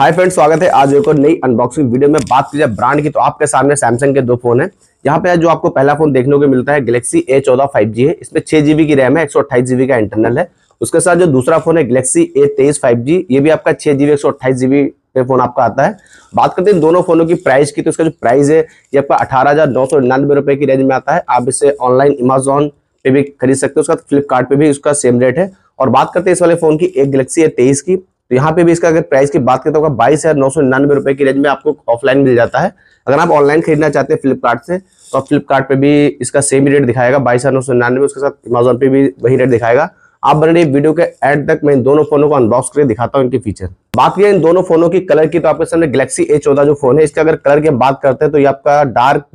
hi friends स्वागत है आज एक और नई अनबॉक्सिंग वीडियो में बात की जाए ब्रांड की तो आपके सामने सैमसंग के दो फोन हैं यहाँ पे जो आपको पहला फोन देखने को मिलता है गैलेक्सी ए चौदह फाइव जी है इसमें छह जीबी की रैम है एक सौ जीबी का इंटरनल है उसके साथ जो दूसरा फोन है गलेक्सी ए तेईस फाइव जी ये भी आपका छह जीबी एक सौ जीबी पे फोन आपका आता है बात करते हैं दोनों फोनों की प्राइस की तो इसका जो प्राइस है ये आपका अठारह हजार नौ सौ निन्यानवे रुपए की रेंज में आता है आप इसे ऑनलाइन अमेजोन पे भी खरीद सकते हो उसका फ्लिपकार्ट भी उसका सेम रेट है और बात करते हैं इस वाले फोन की एक गैलेक्सी है तेईस की तो यहाँ पे भी इसका अगर प्राइस की बात करते तो होगा बाईस हजार नौ सौ निन्यानवे रुपए की रेंज में आपको ऑफलाइन मिल जाता है अगर आप ऑनलाइन खरीदना चाहते हैं फ्लिपकार्ट से तो आप फ्लिपकार्ट पे भी इसका सेम रेट दिखाएगा बाईस हजार नौ सौ निन्यानवे उसके साथ अमेजोन पे भी वही रेट दिखाएगा आप बने रही वीडियो के एंड तक मैं इन दोनों फोनों को अनबॉक्स करके दिखाता हूँ इनके फीचर बात करें इन दोनों फोनों की कलर की तो आपके सामने गलेक्सी ए चौदह जो फोन है इसका अगर कलर की बात करते हैं तो ये आपका डार्क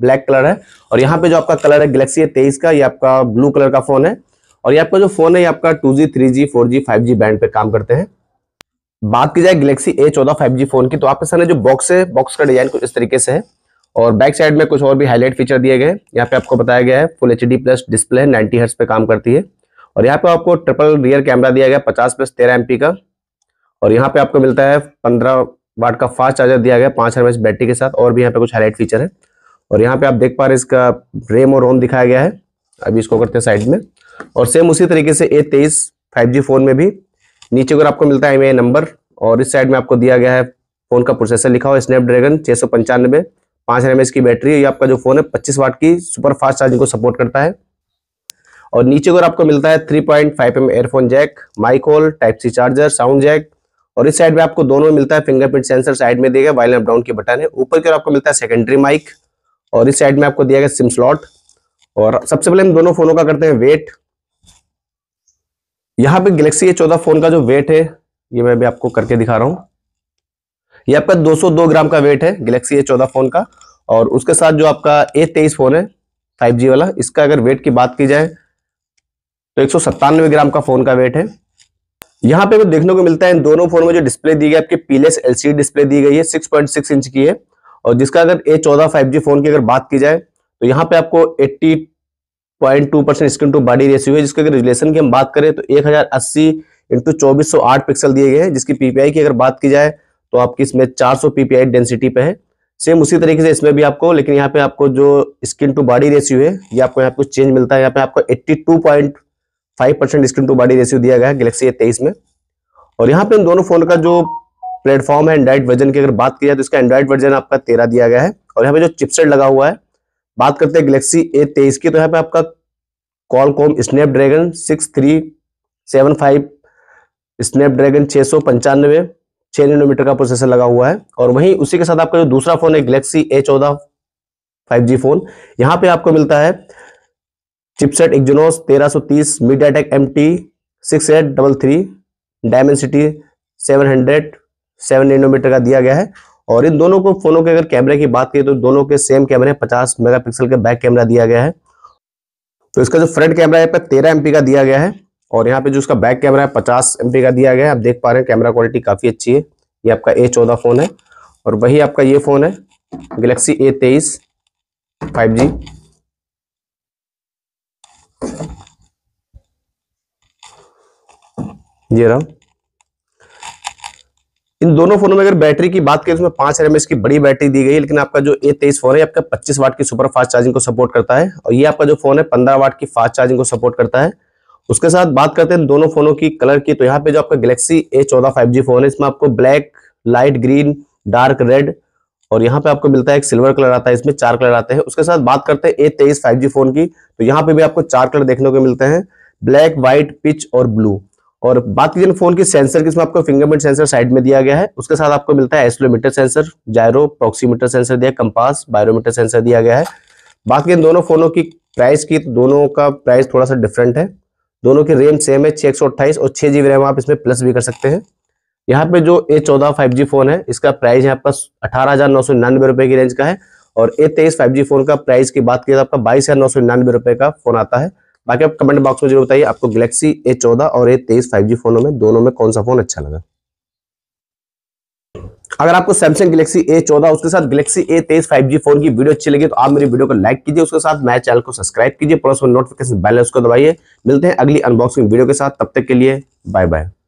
ब्लैक कलर है और यहाँ पे जो आपका कलर है गलेक्सी ए तेईस का ये आपका ब्लू कलर का फोन है और ये आपका जो फोन है ये आपका two G three G four G five G band पे काम करते हैं बात की जाए गलेक्सी ए चौदह फाइव जी फोन की तो आपके सामने जो बॉक्स है बॉक्स का डिजाइन कुछ इस तरीके से है और बैक साइड में कुछ और भी हाईलाइट फीचर दिए गए यहाँ पे आपको बताया गया है full H D plus display ninety hertz पे काम करती है और यहाँ पे आपको ट्रिपल रियर कैमरा दिया गया पचास प्लस तेरह एम का और यहाँ पे आपको मिलता है पंद्रह वाट का फास्ट चार्जर दिया गया पाँच एम बैटरी के साथ और भी यहाँ पे कुछ हाईलाइट फीचर है और यहाँ पे आप देख पा रहे इसका रेम और रोम दिखाया गया है अभी इसको करते हैं साइड में और सेम उसी तरीके से ए तेईस फाइव जी फोन में भी नीचे अगर आपको मिलता है एम नंबर और इस साइड में आपको दिया गया है फोन का प्रोसेसर लिखा हुआ स्नैपड्रैगन छह सौ पंचानवे पांच एम की बैटरी है ये आपका जो फोन है पच्चीस वाट की सुपर फास्ट चार्जिंग को सपोर्ट करता है और नीचे अगर आपको मिलता है three point five M earphone jack mic hole type C charger sound jack और इस साइड में आपको दोनों मिलता है फिंगरप्रिंट सेंसर साइड में दिया गया वाइल अप डाउन की बटन है ऊपर की ओर आपको मिलता है सेकेंडरी माइक और इस साइड में आपको दिया गया सिम स्लॉट और सबसे पहले हम दोनों फोनों का करते हैं वेट यहाँ पे गैलेक्सी ए चौदह फोन का जो वेट है ये मैं भी आपको करके दिखा रहा हूं ये आपका 202 ग्राम का वेट है गैलेक्सी ए चौदह फोन का और उसके साथ जो आपका ए तेईस फोन है 5G वाला इसका अगर वेट की बात की जाए तो एक ग्राम का फोन का वेट है यहाँ पे देखने को मिलता है इन दोनों फोन में जो डिस्प्ले दी गई आपकी पीलेस एलसीडी डिस्प्ले दी गई है सिक्स इंच e की है और जिसका अगर ए चौदह फोन की अगर बात की जाए तो यहाँ पे आपको eighty point two percent screen to body ratio है जिसके अगर रिजोलेशन की हम बात करें तो एक हजार अस्सी इंटू चौबीस सौ आठ पिक्सल दिए गए हैं जिसकी पीपीआई की अगर बात की जाए तो आपकी इसमें चार सौ पीपीआई डेंसिटी पे है सेम उसी तरीके से इसमें भी आपको लेकिन यहाँ पे आपको जो स्क्रीन टू बॉडी रेशियो है ये आपको यहाँ पे चेंज मिलता है यहाँ पे आपको 82.5 percent screen to body ratio दिया गया है गैलेक्सी तेईस में और यहाँ पे इन दोनों फोन का जो प्लेटफॉर्म है एंड्रॉइड वर्जन की अगर बात की जाए तो इसका एंड्रॉइड वर्जन आपका तेरह दिया गया है और यहाँ पे जो चिपसेट लगा हुआ है बात करते हैं गैलेक्सी ए तेईस की तो यहाँ पे आपका Qualcomm snap Snapdragon six three seven five Snapdragon छः सौ पंचानवे छः नैनोमीटर का प्रोसेसर लगा हुआ है और वहीं उसी के साथ आपका जो दूसरा फोन है गैलेक्सी ए चौदह फाइव जी फोन यहाँ पे आपको मिलता है चिपसेट एक्जोनोस तीस MediaTek M T six eight double three Dimensity seven hundred seven nanometer का दिया गया है और इन दोनों को फोनों के अगर कैमरे की बात करें तो दोनों के सेम कैमरे हैं पचास पिक्सल का बैक कैमरा दिया गया है तो इसका जो फ्रंट कैमरा है तेरह एम का दिया गया है और यहाँ पे जो इसका बैक कैमरा है पचास एम का दिया गया है आप देख पा रहे हैं कैमरा क्वालिटी काफी अच्छी है ये आपका ए चौदह फोन है और वही आपका ये फोन है गैलेक्सी ए तेईस फाइव जी ये रहा इन दोनों फोनों में अगर बैटरी की बात करें तो उसमें पांच एम की बड़ी बैटरी दी गई है लेकिन आपका जो ए तेईस फोन है आपका पच्चीस वाट की सुपर फास्ट चार्जिंग को सपोर्ट करता है और ये आपका जो फोन है पंद्रह वाट की फास्ट चार्जिंग को सपोर्ट करता है उसके साथ बात करते हैं दोनों फोनों की कलर की तो यहाँ पे जो आपका गैलेक्सी ए चौदह फाइव जी फोन है इसमें आपको black light green dark red और यहाँ पे आपको मिलता है एक सिल्वर कलर आता है इसमें चार कलर आते हैं उसके साथ बात करते हैं ए तेईस फाइव जी फोन की तो यहाँ पे भी आपको चार कलर देखने को मिलते हैं ब्लैक व्हाइट पिच और ब्लू और बात कीजिए फोन की सेंसर की आपको फिंगरप्रिंट सेंसर साइड में दिया गया है उसके साथ आपको मिलता है accelerometer sensor gyro proximity sensor दिया कंपास बायोमीटर सेंसर दिया गया है बात की दोनों फोनों की प्राइस की दोनों का प्राइस थोड़ा सा डिफरेंट है दोनों की रेम सेम है छह और छह जीबी रैम आप इसमें प्लस भी कर सकते हैं यहाँ पे जो ए चौदह फाइव जी फोन है इसका प्राइस यहाँ पर अठारह हजार नौ सौ निन्यानवे रुपए की रेंज का है और ए तेईस फाइव जी फोन का प्राइस की बात की तो आपका बाईस हजार नौ सौ निन्यानवे रुपए का फोन आता है बाकी आप कमेंट बॉक्स में जरूर बताइए आपको गैलेक्सी ए चौदह और ए तेईस फाइव जी फोनों में दोनों में कौन सा फोन अच्छा लगा अगर आपको सैमसंग गैलेक्सी ए चौदह उसके साथ गैलेक्सी ए तेईस फाइव जी फोन की वीडियो अच्छी लगी तो आप मेरी वीडियो को लाइक कीजिए उसके साथ मेरे चैनल को सब्सक्राइब कीजिए प्लस नोटिफिकेशन बेल है उसको दबाइए मिलते हैं अगली अनबॉक्सिंग वीडियो के साथ तब तक के लिए बाय बाय